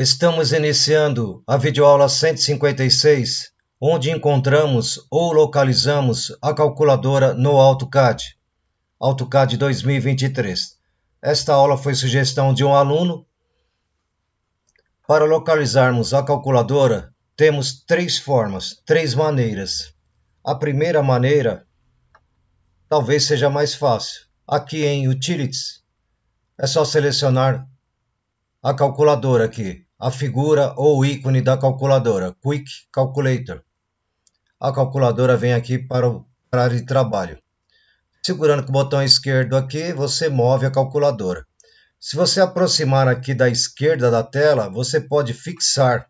Estamos iniciando a videoaula 156, onde encontramos ou localizamos a calculadora no AutoCAD, AutoCAD 2023. Esta aula foi sugestão de um aluno. Para localizarmos a calculadora, temos três formas, três maneiras. A primeira maneira talvez seja mais fácil. Aqui em Utilities, é só selecionar a calculadora aqui, a figura ou ícone da calculadora, Quick Calculator. A calculadora vem aqui para, o, para de trabalho. Segurando com o botão esquerdo aqui, você move a calculadora. Se você aproximar aqui da esquerda da tela, você pode fixar.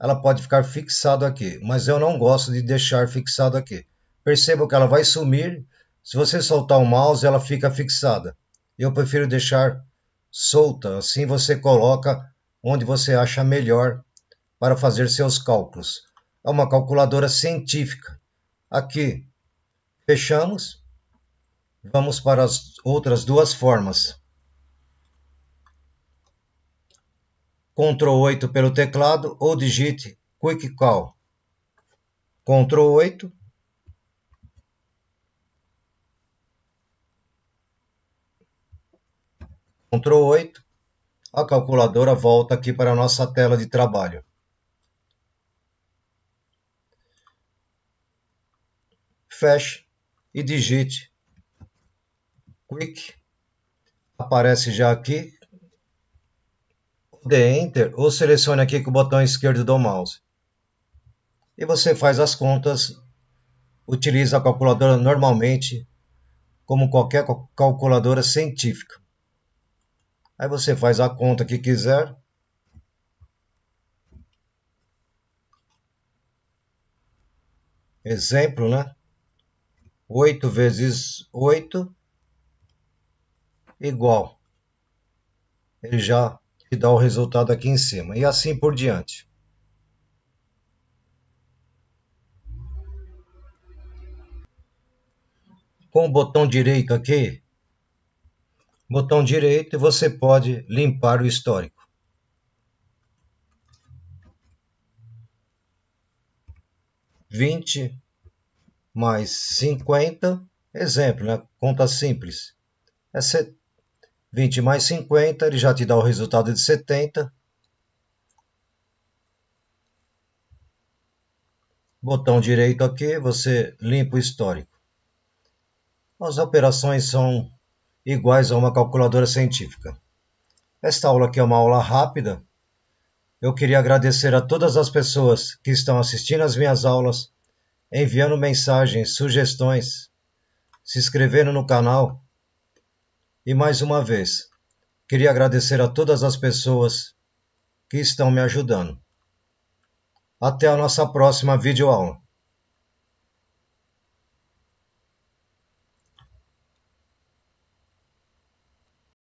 Ela pode ficar fixado aqui, mas eu não gosto de deixar fixado aqui. Perceba que ela vai sumir. Se você soltar o mouse, ela fica fixada. Eu prefiro deixar solta, assim você coloca onde você acha melhor para fazer seus cálculos. É uma calculadora científica. Aqui fechamos. Vamos para as outras duas formas. Ctrl 8 pelo teclado ou digite Quick Call. Ctrl 8. Ctrl 8. A calculadora volta aqui para a nossa tela de trabalho. Feche e digite Quick. Aparece já aqui. Dê Enter ou selecione aqui com o botão esquerdo do mouse. E você faz as contas, utiliza a calculadora normalmente, como qualquer calculadora científica. Aí você faz a conta que quiser. Exemplo, né? 8 vezes 8 igual. Ele já te dá o resultado aqui em cima. E assim por diante. Com o botão direito aqui, botão direito e você pode limpar o histórico. Vinte mais cinquenta, exemplo, né? conta simples. É 20 mais 50, ele já te dá o resultado de 70. Botão direito aqui, você limpa o histórico. As operações são iguais a uma calculadora científica. Esta aula aqui é uma aula rápida. Eu queria agradecer a todas as pessoas que estão assistindo às minhas aulas, enviando mensagens, sugestões, se inscrevendo no canal. E mais uma vez, queria agradecer a todas as pessoas que estão me ajudando. Até a nossa próxima videoaula.